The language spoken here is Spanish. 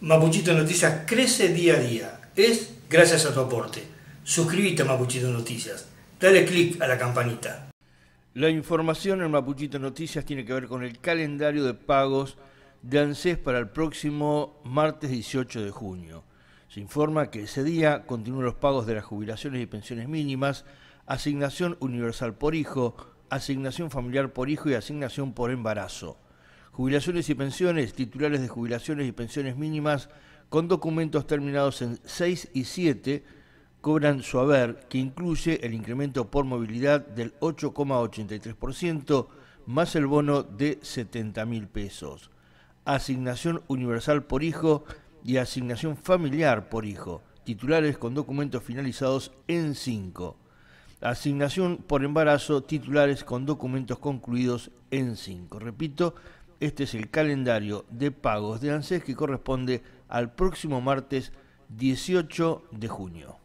Mapuchito Noticias crece día a día. Es gracias a tu aporte. Suscríbete a Mapuchito Noticias. Dale click a la campanita. La información en Mapuchito Noticias tiene que ver con el calendario de pagos de ANSES para el próximo martes 18 de junio. Se informa que ese día continúan los pagos de las jubilaciones y pensiones mínimas, asignación universal por hijo, asignación familiar por hijo y asignación por embarazo. Jubilaciones y pensiones, titulares de jubilaciones y pensiones mínimas con documentos terminados en 6 y 7 cobran su haber, que incluye el incremento por movilidad del 8,83%, más el bono de 70 mil pesos. Asignación universal por hijo y asignación familiar por hijo, titulares con documentos finalizados en 5. Asignación por embarazo, titulares con documentos concluidos en 5. Repito, este es el calendario de pagos de ANSES que corresponde al próximo martes 18 de junio.